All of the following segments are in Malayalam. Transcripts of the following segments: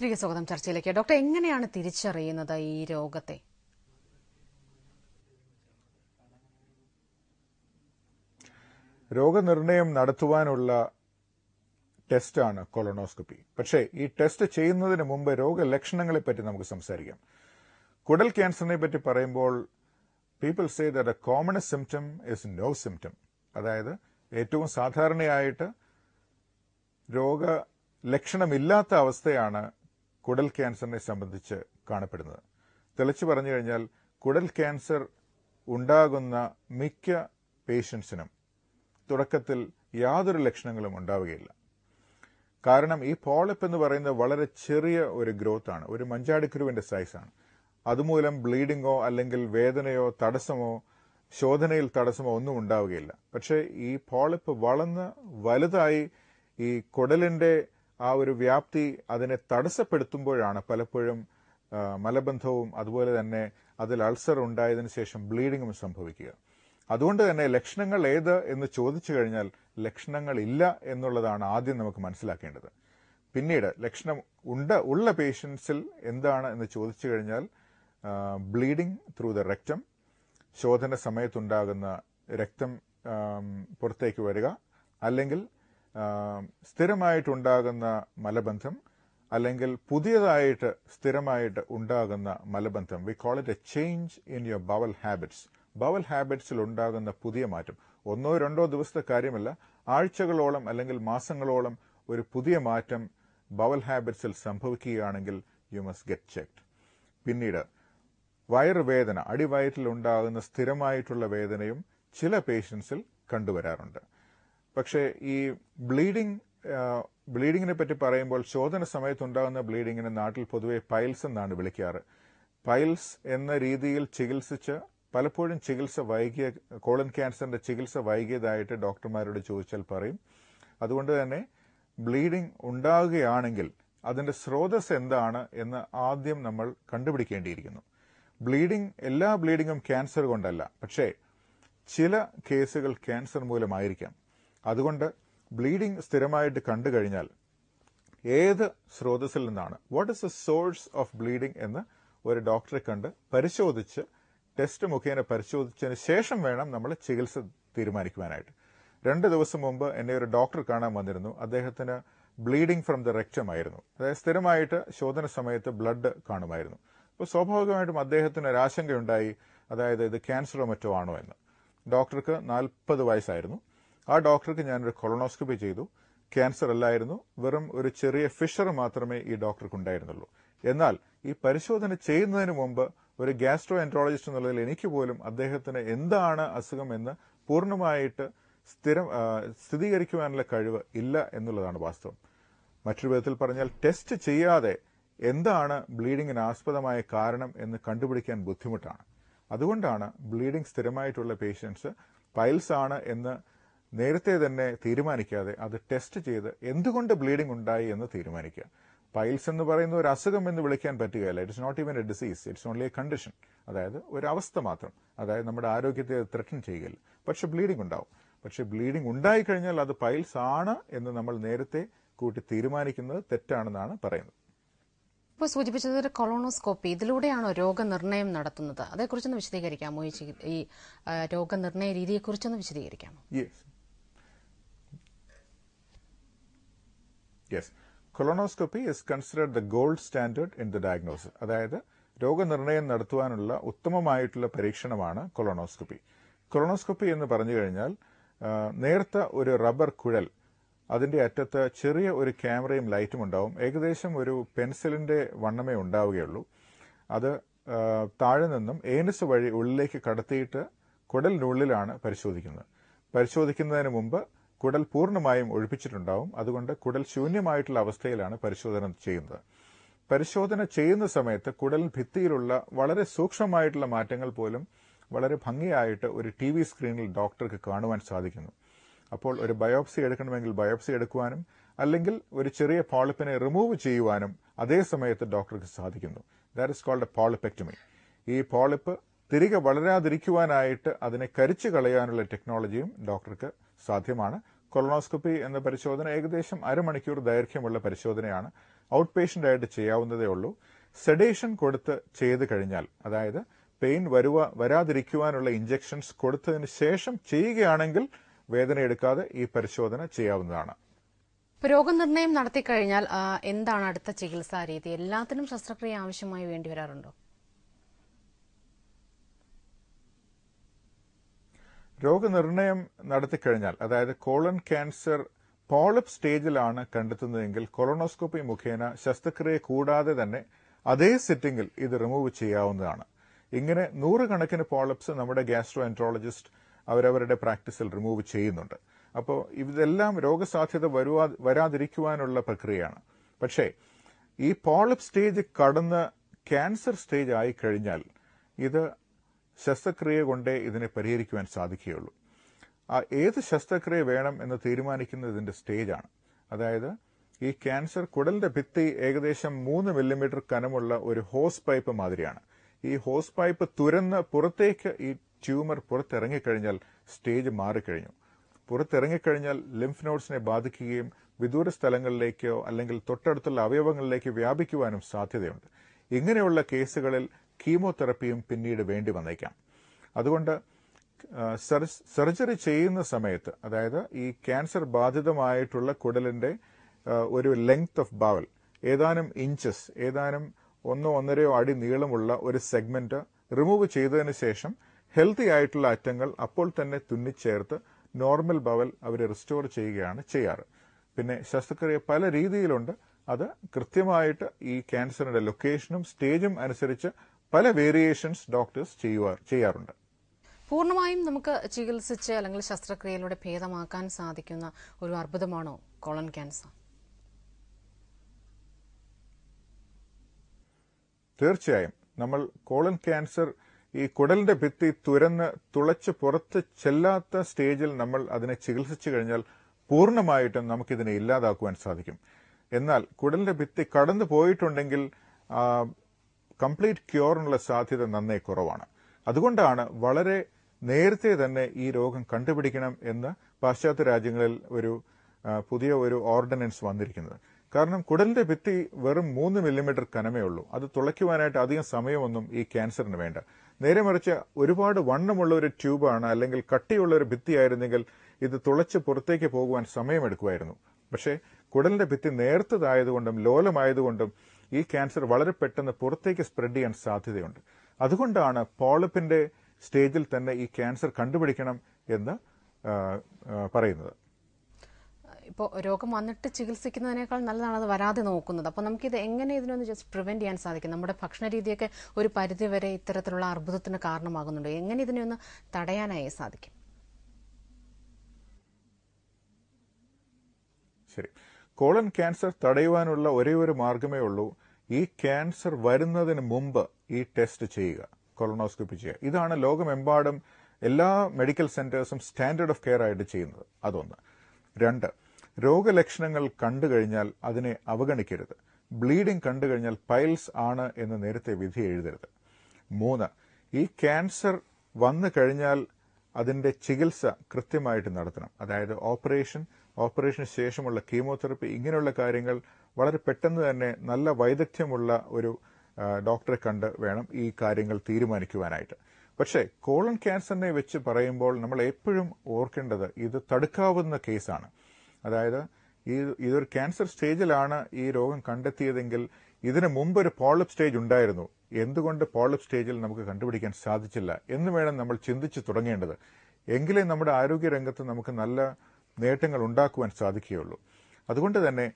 തിരികെ സ്വാഗതം ചർച്ചയിലേക്ക് ഡോക്ടർ എങ്ങനെയാണ് തിരിച്ചറിയുന്നത് ഈ രോഗത്തെ രോഗനിർണയം നടത്തുവാനുള്ള ടെസ്റ്റാണ് കൊളോണോസ്കോപ്പി പക്ഷേ ഈ ടെസ്റ്റ് ചെയ്യുന്നതിന് മുമ്പ് രോഗലക്ഷണങ്ങളെ പറ്റി നമുക്ക് സംസാരിക്കാം കുടൽ ക്യാൻസറിനെ പറ്റി പറയുമ്പോൾ people say a commonest symptom is no symptom അതായത് ഏറ്റവും സാധാരണയായിട്ട് രോഗ ലക്ഷണമില്ലാത്ത അവസ്ഥയാണ് കുടൽ ക്യാൻസറിനെ സംബന്ധിച്ച് കാണപ്പെടുന്നത് തെളിച്ചു പറഞ്ഞു കഴിഞ്ഞാൽ കുടൽ ക്യാൻസർ ഉണ്ടാകുന്ന മിക്ക പേഷ്യൻസിനും തുടക്കത്തിൽ യാതൊരു ലക്ഷണങ്ങളും ഉണ്ടാവുകയില്ല കാരണം ഈ പോളിപ്പ് എന്ന് പറയുന്നത് വളരെ ചെറിയ ഒരു ഗ്രോത്ത് ആണ് ഒരു മഞ്ചാടിക്കുരുവിന്റെ സൈസാണ് അതുമൂലം ബ്ലീഡിങ്ങോ അല്ലെങ്കിൽ വേദനയോ തടസ്സമോ ശോധനയിൽ തടസ്സമോ ഒന്നും ഉണ്ടാവുകയില്ല പക്ഷേ ഈ പോളിപ്പ് വളർന്ന് വലുതായി ഈ കുടലിന്റെ ആ ഒരു വ്യാപ്തി അതിനെ തടസ്സപ്പെടുത്തുമ്പോഴാണ് പലപ്പോഴും മലബന്ധവും അതുപോലെ തന്നെ അതിൽ അൾസർ ഉണ്ടായതിനു ശേഷം ബ്ലീഡിങ്ങും സംഭവിക്കുക അതുകൊണ്ട് തന്നെ ലക്ഷണങ്ങൾ ഏത് എന്ന് ചോദിച്ചു കഴിഞ്ഞാൽ ലക്ഷണങ്ങൾ ഇല്ല എന്നുള്ളതാണ് ആദ്യം നമുക്ക് മനസ്സിലാക്കേണ്ടത് പിന്നീട് ലക്ഷണം ഉണ്ട് ഉള്ള പേഷ്യൻസിൽ എന്താണ് എന്ന് ചോദിച്ചു കഴിഞ്ഞാൽ ബ്ലീഡിംഗ് ത്രൂ ദ റെക്റ്റം ശോധന സമയത്തുണ്ടാകുന്ന രക്തം പുറത്തേക്ക് വരിക അല്ലെങ്കിൽ സ്ഥിരമായിട്ടുണ്ടാകുന്ന മലബന്ധം അല്ലെങ്കിൽ പുതിയതായിട്ട് സ്ഥിരമായിട്ട് ഉണ്ടാകുന്ന മലബന്ധം we call it a change in your bowel habits bowel ഹാബിറ്റ്സിൽ ഉണ്ടാകുന്ന പുതിയ മാറ്റം ഒന്നോ രണ്ടോ ദിവസത്തെ കാര്യമല്ല ആഴ്ചകളോളം അല്ലെങ്കിൽ മാസങ്ങളോളം ഒരു പുതിയ മാറ്റം ബവൽ ഹാബിറ്റ്സിൽ സംഭവിക്കുകയാണെങ്കിൽ യു മസ്റ്റ് ഗെറ്റ് ചെക്ക്ഡ് പിന്നീട് വയറുവേദന അടിവയറ്റിൽ ഉണ്ടാകുന്ന സ്ഥിരമായിട്ടുള്ള വേദനയും ചില പേഷ്യൻസിൽ കണ്ടുവരാറുണ്ട് പക്ഷേ ഈ ബ്ലീഡിംഗ് ബ്ലീഡിങ്ങിനെ പറ്റി പറയുമ്പോൾ ശോധന സമയത്തുണ്ടാകുന്ന ബ്ലീഡിങ്ങിനെ നാട്ടിൽ പൊതുവെ പൈൽസ് എന്നാണ് വിളിക്കാറ് പൈൽസ് എന്ന രീതിയിൽ ചികിത്സിച്ച് പലപ്പോഴും ചികിത്സ വൈകിയ കോളൻ ക്യാൻസറിന്റെ ചികിത്സ വൈകിയതായിട്ട് ഡോക്ടർമാരോട് ചോദിച്ചാൽ പറയും അതുകൊണ്ട് തന്നെ ബ്ലീഡിംഗ് ഉണ്ടാകുകയാണെങ്കിൽ അതിന്റെ സ്രോതസ് എന്താണ് എന്ന് ആദ്യം നമ്മൾ കണ്ടുപിടിക്കേണ്ടിയിരിക്കുന്നു ബ്ലീഡിംഗ് എല്ലാ ബ്ലീഡിങ്ങും ക്യാൻസർ കൊണ്ടല്ല പക്ഷേ ചില കേസുകൾ ക്യാൻസർ മൂലമായിരിക്കാം അതുകൊണ്ട് ബ്ലീഡിംഗ് സ്ഥിരമായിട്ട് കണ്ടു കഴിഞ്ഞാൽ ഏത് സ്രോതസ്സിൽ നിന്നാണ് what is the source of bleeding എന്ന് ഒരു ഡോക്ടറെ കണ്ട് പരിശോധിച്ച് ടെസ്റ്റ് മുഖേന പരിശോധിച്ചതിന് ശേഷം വേണം നമ്മൾ ചികിത്സ തീരുമാനിക്കുവാനായിട്ട് രണ്ട് ദിവസം മുമ്പ് എന്നെ ഒരു ഡോക്ടർ കാണാൻ വന്നിരുന്നു അദ്ദേഹത്തിന് ബ്ലീഡിംഗ് ഫ്രം ദ റെക്റ്റം ആയിരുന്നു അതായത് സ്ഥിരമായിട്ട് ശോധന സമയത്ത് ബ്ലഡ് കാണുമായിരുന്നു അപ്പോൾ സ്വാഭാവികമായിട്ടും അദ്ദേഹത്തിന് ഒരാശങ്കയുണ്ടായി ആശങ്കയുണ്ടായി അതായത് ഇത് ക്യാൻസറോ മറ്റോ ആണോ എന്ന് ഡോക്ടർക്ക് നാൽപ്പത് വയസ്സായിരുന്നു ആ ഡോക്ടർക്ക് ഞാനൊരു കൊളോണോസ്കോപ്പി ചെയ്തു ക്യാൻസർ അല്ലായിരുന്നു വെറും ഒരു ചെറിയ ഫിഷർ മാത്രമേ ഈ ഡോക്ടർക്ക് ഉണ്ടായിരുന്നുള്ളൂ എന്നാൽ ഈ പരിശോധന ചെയ്യുന്നതിന് മുമ്പ് ഒരു ഗ്യാസ്ട്രോ എൻട്രോളജിസ്റ്റ് എന്നുള്ളതിൽ എനിക്ക് പോലും അദ്ദേഹത്തിന് എന്താണ് അസുഖം എന്ന് പൂർണ്ണമായിട്ട് സ്ഥിരം സ്ഥിരീകരിക്കുവാനുള്ള കഴിവ് ഇല്ല എന്നുള്ളതാണ് വാസ്തവം മറ്റൊരു വിധത്തിൽ പറഞ്ഞാൽ ടെസ്റ്റ് ചെയ്യാതെ എന്താണ് ബ്ലീഡിങ്ങിന് ആസ്പദമായ കാരണം എന്ന് കണ്ടുപിടിക്കാൻ ബുദ്ധിമുട്ടാണ് അതുകൊണ്ടാണ് ബ്ലീഡിംഗ് സ്ഥിരമായിട്ടുള്ള പേഷ്യൻസ് പൈൽസ് ആണ് എന്ന് നേരത്തെ തന്നെ തീരുമാനിക്കാതെ അത് ടെസ്റ്റ് ചെയ്ത് എന്തുകൊണ്ട് ബ്ലീഡിംഗ് ഉണ്ടായി എന്ന് തീരുമാനിക്കുക പൈൽസ് എന്ന് പറയുന്ന ഒരു അസുഖം എന്ന് വിളിക്കാൻ പറ്റുകയില്ല it's not even a disease it's only a condition അതായത് ഒരു അവസ്ഥ മാത്രം അതായത് നമ്മുടെ ആരോഗ്യത്തെ ത്രെട്ടൺ ചെയ്യുകയില്ല പക്ഷെ ബ്ലീഡിംഗ് ഉണ്ടാവും പക്ഷെ ബ്ലീഡിംഗ് ഉണ്ടായി കഴിഞ്ഞാൽ അത് പൈൽസ് ആണ് എന്ന് നമ്മൾ നേരത്തെ കൂട്ടി തീരുമാനിക്കുന്നത് തെറ്റാണെന്നാണ് പറയുന്നത് ഇപ്പോൾ സൂചിപ്പിച്ചത് ഒരു കൊളോണോസ്കോപ്പി ഇതിലൂടെയാണോ രോഗനിർണയം നടത്തുന്നത് അതേക്കുറിച്ചൊന്ന് വിശദീകരിക്കാമോ ഈ രോഗനിർണയ രീതിയെക്കുറിച്ചൊന്ന് വിശദീകരിക്കാമോ yes colonoscopy is considered the gold standard in the diagnosis അതായത് രോഗനിർണയം നടത്തുവാനുള്ള ഉത്തമമായിട്ടുള്ള പരീക്ഷണമാണ് കൊളോണോസ്കോപ്പി കൊളോണോസ്കോപ്പി എന്ന് പറഞ്ഞു കഴിഞ്ഞാൽ നേർത്ത ഒരു റബ്ബർ കുഴൽ അതിന്റെ അറ്റത്ത് ചെറിയ ഒരു ക്യാമറയും ലൈറ്റും ഉണ്ടാവും ഏകദേശം ഒരു പെൻസിലിന്റെ വണ്ണമേ ഉണ്ടാവുകയുള്ളൂ അത് താഴെ നിന്നും ഏനസ് വഴി ഉള്ളിലേക്ക് കടത്തിയിട്ട് കുടലിനുള്ളിലാണ് പരിശോധിക്കുന്നത് പരിശോധിക്കുന്നതിന് മുമ്പ് കുടൽ പൂർണ്ണമായും ഒഴിപ്പിച്ചിട്ടുണ്ടാവും അതുകൊണ്ട് കുടൽ ശൂന്യമായിട്ടുള്ള അവസ്ഥയിലാണ് പരിശോധന ചെയ്യുന്നത് പരിശോധന ചെയ്യുന്ന സമയത്ത് കുടൽ ഭിത്തിയിലുള്ള വളരെ സൂക്ഷ്മമായിട്ടുള്ള മാറ്റങ്ങൾ പോലും വളരെ ഭംഗിയായിട്ട് ഒരു ടി വി സ്ക്രീനിൽ ഡോക്ടർക്ക് കാണുവാൻ സാധിക്കുന്നു അപ്പോൾ ഒരു ബയോപ്സി എടുക്കണമെങ്കിൽ ബയോപ്സി എടുക്കുവാനും അല്ലെങ്കിൽ ഒരു ചെറിയ പോളിപ്പിനെ റിമൂവ് ചെയ്യുവാനും അതേ സമയത്ത് ഡോക്ടർക്ക് സാധിക്കുന്നു that is called a polypectomy ഈ പോളിപ്പ് തിരികെ വളരാതിരിക്കുവാനായിട്ട് അതിനെ കരിച്ചു കളയാനുള്ള ടെക്നോളജിയും ഡോക്ടർക്ക് സാധ്യമാണ് കൊളോണോസ്കോപ്പി എന്ന പരിശോധന ഏകദേശം അരമണിക്കൂർ ദൈർഘ്യമുള്ള പരിശോധനയാണ് ഔട്ട് പേഷ്യന്റ് ആയിട്ട് ചെയ്യാവുന്നതേ ഉള്ളൂ സെഡേഷൻ കൊടുത്ത് ചെയ്ത് കഴിഞ്ഞാൽ അതായത് പെയിൻ വരുവ വരാതിരിക്കുവാനുള്ള ഇഞ്ചക്ഷൻസ് കൊടുത്തതിന് ശേഷം ചെയ്യുകയാണെങ്കിൽ വേദന എടുക്കാതെ ഈ പരിശോധന ചെയ്യാവുന്നതാണ് രോഗനിർണയം കഴിഞ്ഞാൽ എന്താണ് അടുത്ത ചികിത്സാ രീതി എല്ലാത്തിനും ശസ്ത്രക്രിയ ആവശ്യമായി വേണ്ടി വരാറുണ്ടോ രോഗനിർണയം നടത്തിക്കഴിഞ്ഞാൽ അതായത് കോളൻ ക്യാൻസർ പോളിപ്പ് സ്റ്റേജിലാണ് കണ്ടെത്തുന്നതെങ്കിൽ കൊളോണോസ്കോപ്പി മുഖേന ശസ്ത്രക്രിയ കൂടാതെ തന്നെ അതേ സിറ്റിംഗിൽ ഇത് റിമൂവ് ചെയ്യാവുന്നതാണ് ഇങ്ങനെ നൂറുകണക്കിന് പോളിപ്സ് നമ്മുടെ ഗ്യാസ്ട്രോ എൻട്രോളജിസ്റ്റ് അവരവരുടെ പ്രാക്ടീസിൽ റിമൂവ് ചെയ്യുന്നുണ്ട് അപ്പോൾ ഇതെല്ലാം രോഗസാധ്യത വരുവാ വരാതിരിക്കുവാനുള്ള പ്രക്രിയയാണ് പക്ഷേ ഈ പോളിപ്പ് സ്റ്റേജ് കടന്ന് ക്യാൻസർ സ്റ്റേജ് ആയി കഴിഞ്ഞാൽ ഇത് ശസ്ത്രക്രിയ കൊണ്ടേ ഇതിനെ പരിഹരിക്കുവാൻ സാധിക്കുകയുള്ളൂ ആ ഏത് ശസ്ത്രക്രിയ വേണം എന്ന് തീരുമാനിക്കുന്നത് ഇതിന്റെ സ്റ്റേജാണ് അതായത് ഈ ക്യാൻസർ കുടലിന്റെ ഭിത്തി ഏകദേശം മൂന്ന് മില്ലിമീറ്റർ കനമുള്ള ഒരു ഹോസ് പൈപ്പ് മാതിരിയാണ് ഈ ഹോസ് പൈപ്പ് തുരന്ന് പുറത്തേക്ക് ഈ ട്യൂമർ പുറത്തിറങ്ങിക്കഴിഞ്ഞാൽ സ്റ്റേജ് മാറിക്കഴിഞ്ഞു പുറത്തിറങ്ങിക്കഴിഞ്ഞാൽ ലിംഫ് നോഡ്സിനെ ബാധിക്കുകയും വിദൂര സ്ഥലങ്ങളിലേക്കോ അല്ലെങ്കിൽ തൊട്ടടുത്തുള്ള അവയവങ്ങളിലേക്ക് വ്യാപിക്കുവാനും സാധ്യതയുണ്ട് ഇങ്ങനെയുള്ള കേസുകളിൽ കീമോതെറപ്പിയും പിന്നീട് വേണ്ടി വന്നേക്കാം അതുകൊണ്ട് സർജറി ചെയ്യുന്ന സമയത്ത് അതായത് ഈ ക്യാൻസർ ബാധിതമായിട്ടുള്ള കുടലിന്റെ ഒരു ലെങ്ത് ഓഫ് ബാവൽ ഏതാനും ഇഞ്ചസ് ഏതാനും ഒന്നോ ഒന്നരയോ അടി നീളമുള്ള ഒരു സെഗ്മെന്റ് റിമൂവ് ചെയ്തതിന് ശേഷം ഹെൽത്തി ആയിട്ടുള്ള അറ്റങ്ങൾ അപ്പോൾ തന്നെ തുന്നിച്ചേർത്ത് നോർമൽ ബവൽ അവർ റിസ്റ്റോർ ചെയ്യുകയാണ് ചെയ്യാറ് പിന്നെ ശസ്ത്രക്രിയ പല രീതിയിലുണ്ട് അത് കൃത്യമായിട്ട് ഈ ക്യാൻസറിന്റെ ലൊക്കേഷനും സ്റ്റേജും അനുസരിച്ച് പല വേരിയേഷൻസ് ഡോക്ടേഴ്സ് ചെയ്യുവാ ചെയ്യാറുണ്ട് പൂർണ്ണമായും നമുക്ക് ചികിത്സിച്ച് അല്ലെങ്കിൽ ശസ്ത്രക്രിയയിലൂടെ ഭേദമാക്കാൻ സാധിക്കുന്ന ഒരു അർബുദമാണോ കോളൻ ക്യാൻസർ തീർച്ചയായും നമ്മൾ കോളൻ ക്യാൻസർ ഈ കുടലിന്റെ ഭിത്തി തുരന്ന് തുളച്ച് പുറത്ത് ചെല്ലാത്ത സ്റ്റേജിൽ നമ്മൾ അതിനെ ചികിത്സിച്ചു കഴിഞ്ഞാൽ പൂർണ്ണമായിട്ടും നമുക്കിതിനെ ഇല്ലാതാക്കുവാൻ സാധിക്കും എന്നാൽ കുടലിന്റെ ഭിത്തി കടന്നു പോയിട്ടുണ്ടെങ്കിൽ കംപ്ലീറ്റ് ക്യൂറിനുള്ള സാധ്യത നന്നേ കുറവാണ് അതുകൊണ്ടാണ് വളരെ നേരത്തെ തന്നെ ഈ രോഗം കണ്ടുപിടിക്കണം എന്ന് പാശ്ചാത്യ രാജ്യങ്ങളിൽ ഒരു പുതിയ ഒരു ഓർഡിനൻസ് വന്നിരിക്കുന്നത് കാരണം കുടലിന്റെ ഭിത്തി വെറും മൂന്ന് മില്ലിമീറ്റർ കനമേ ഉള്ളൂ അത് തുളയ്ക്കുവാനായിട്ട് അധികം സമയമൊന്നും ഈ ക്യാൻസറിന് വേണ്ട നേരെ മറിച്ച് ഒരുപാട് വണ്ണമുള്ള ഒരു ട്യൂബാണ് അല്ലെങ്കിൽ കട്ടിയുള്ള ഒരു ഭിത്തിയായിരുന്നെങ്കിൽ ഇത് തുളച്ച് പുറത്തേക്ക് പോകുവാൻ സമയമെടുക്കുമായിരുന്നു പക്ഷേ കുടലിന്റെ ഭിത്തി നേർത്തതായതുകൊണ്ടും ലോലമായതുകൊണ്ടും ഈ ക്യാൻസർ വളരെ പെട്ടെന്ന് പുറത്തേക്ക് സ്പ്രെഡ് ചെയ്യാൻ സാധ്യതയുണ്ട് അതുകൊണ്ടാണ് പോളിപ്പിന്റെ സ്റ്റേജിൽ തന്നെ ഈ ക്യാൻസർ കണ്ടുപിടിക്കണം എന്ന് പറയുന്നത് ഇപ്പോൾ രോഗം വന്നിട്ട് ചികിത്സിക്കുന്നതിനേക്കാൾ നല്ലതാണ് അത് വരാതെ നോക്കുന്നത് അപ്പോൾ നമുക്കിത് എങ്ങനെ ഇതിനൊന്ന് ജസ്റ്റ് പ്രിവെന്റ് ചെയ്യാൻ സാധിക്കും നമ്മുടെ ഭക്ഷണ രീതിയൊക്കെ ഒരു പരിധിവരെ ഇത്തരത്തിലുള്ള അർബുദത്തിന് കാരണമാകുന്നുണ്ട് എങ്ങനെ ഇതിനെ ഒന്ന് തടയാനായി സാധിക്കും ശരി കോളൻ ക്യാൻസർ തടയുവാനുള്ള ഒരേ ഒരു മാർഗമേ ഉള്ളൂ ഈ ക്യാൻസർ വരുന്നതിന് മുമ്പ് ഈ ടെസ്റ്റ് ചെയ്യുക കൊളോണോസ്കോപ്പി ചെയ്യുക ഇതാണ് ലോകമെമ്പാടും എല്ലാ മെഡിക്കൽ സെന്റേഴ്സും സ്റ്റാൻഡേർഡ് ഓഫ് കെയർ ആയിട്ട് ചെയ്യുന്നത് അതൊന്ന് രണ്ട് രോഗലക്ഷണങ്ങൾ കണ്ടു കഴിഞ്ഞാൽ അതിനെ അവഗണിക്കരുത് ബ്ലീഡിംഗ് കണ്ടു കഴിഞ്ഞാൽ പൈൽസ് ആണ് എന്ന് നേരത്തെ വിധി എഴുതരുത് മൂന്ന് ഈ ക്യാൻസർ വന്നു കഴിഞ്ഞാൽ അതിന്റെ ചികിത്സ കൃത്യമായിട്ട് നടത്തണം അതായത് ഓപ്പറേഷൻ ഓപ്പറേഷന് ശേഷമുള്ള കീമോതെറപ്പി ഇങ്ങനെയുള്ള കാര്യങ്ങൾ വളരെ പെട്ടെന്ന് തന്നെ നല്ല വൈദഗ്ധ്യമുള്ള ഒരു ഡോക്ടറെ കണ്ട് വേണം ഈ കാര്യങ്ങൾ തീരുമാനിക്കുവാനായിട്ട് പക്ഷേ കോളൺ ക്യാൻസറിനെ വെച്ച് പറയുമ്പോൾ നമ്മൾ എപ്പോഴും ഓർക്കേണ്ടത് ഇത് തടുക്കാവുന്ന കേസാണ് അതായത് ഈ ഇതൊരു ക്യാൻസർ സ്റ്റേജിലാണ് ഈ രോഗം കണ്ടെത്തിയതെങ്കിൽ ഇതിനു മുമ്പ് ഒരു പോളപ്പ് സ്റ്റേജ് ഉണ്ടായിരുന്നു എന്തുകൊണ്ട് പോളപ്പ് സ്റ്റേജിൽ നമുക്ക് കണ്ടുപിടിക്കാൻ സാധിച്ചില്ല എന്ന് വേണം നമ്മൾ ചിന്തിച്ചു തുടങ്ങേണ്ടത് എങ്കിലേ നമ്മുടെ ആരോഗ്യരംഗത്ത് നമുക്ക് നല്ല നേട്ടങ്ങൾ ഉണ്ടാക്കുവാൻ സാധിക്കുകയുള്ളൂ അതുകൊണ്ട് തന്നെ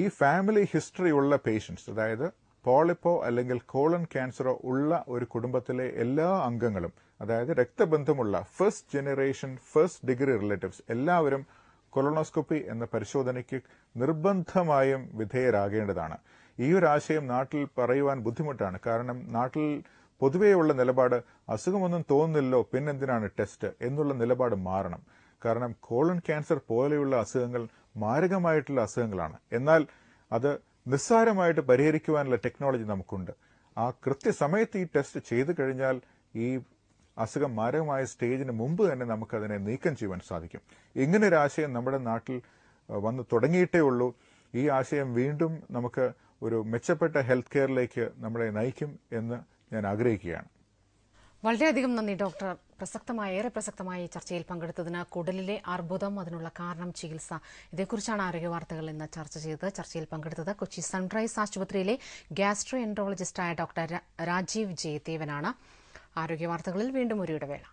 ഈ ഫാമിലി ഹിസ്റ്ററി ഉള്ള പേഷ്യൻസ് അതായത് പോളിപ്പോ അല്ലെങ്കിൽ കോളൻ ക്യാൻസറോ ഉള്ള ഒരു കുടുംബത്തിലെ എല്ലാ അംഗങ്ങളും അതായത് രക്തബന്ധമുള്ള first generation first degree relatives എല്ലാവരും കൊളോണോസ്കോപ്പി എന്ന പരിശോധനയ്ക്ക് നിർബന്ധമായും വിധേയരാകേണ്ടതാണ് ഈ ഒരു ആശയം നാട്ടിൽ പറയുവാൻ ബുദ്ധിമുട്ടാണ് കാരണം നാട്ടിൽ പൊതുവെയുള്ള നിലപാട് അസുഖമൊന്നും തോന്നുന്നില്ലോ പിന്നെന്തിനാണ് ടെസ്റ്റ് എന്നുള്ള നിലപാട് മാറണം കാരണം കോളൺ ക്യാൻസർ പോലെയുള്ള അസുഖങ്ങൾ മാരകമായിട്ടുള്ള അസുഖങ്ങളാണ് എന്നാൽ അത് നിസ്സാരമായിട്ട് പരിഹരിക്കുവാനുള്ള ടെക്നോളജി നമുക്കുണ്ട് ആ കൃത്യസമയത്ത് ഈ ടെസ്റ്റ് ചെയ്തു കഴിഞ്ഞാൽ ഈ അസുഖം മാരകമായ സ്റ്റേജിന് മുമ്പ് തന്നെ നമുക്കതിനെ നീക്കം ചെയ്യുവാൻ സാധിക്കും ഇങ്ങനെ ഒരു ആശയം നമ്മുടെ നാട്ടിൽ വന്ന് തുടങ്ങിയിട്ടേ ഉള്ളൂ ഈ ആശയം വീണ്ടും നമുക്ക് ഒരു മെച്ചപ്പെട്ട ഹെൽത്ത് കെയറിലേക്ക് നമ്മളെ നയിക്കും എന്ന് ഞാൻ ആഗ്രഹിക്കുകയാണ് വളരെയധികം നന്ദി ഡോക്ടർ പ്രസക്തമായ ഏറെ പ്രസക്തമായ ഈ ചർച്ചയിൽ പങ്കെടുത്തതിന് കുടലിലെ അർബുദം അതിനുള്ള കാരണം ചികിത്സ ഇതേക്കുറിച്ചാണ് ആരോഗ്യ വാർത്തകൾ ഇന്ന് ചർച്ച ചെയ്തത് ചർച്ചയിൽ പങ്കെടുത്തത് കൊച്ചി സൺറൈസ് ആശുപത്രിയിലെ ഗ്യാസ്ട്രോ എൻട്രോളജിസ്റ്റായ ഡോക്ടർ രാജീവ് ജയദേവനാണ് ആരോഗ്യ വാർത്തകളിൽ വീണ്ടും ഒരു ഇടവേള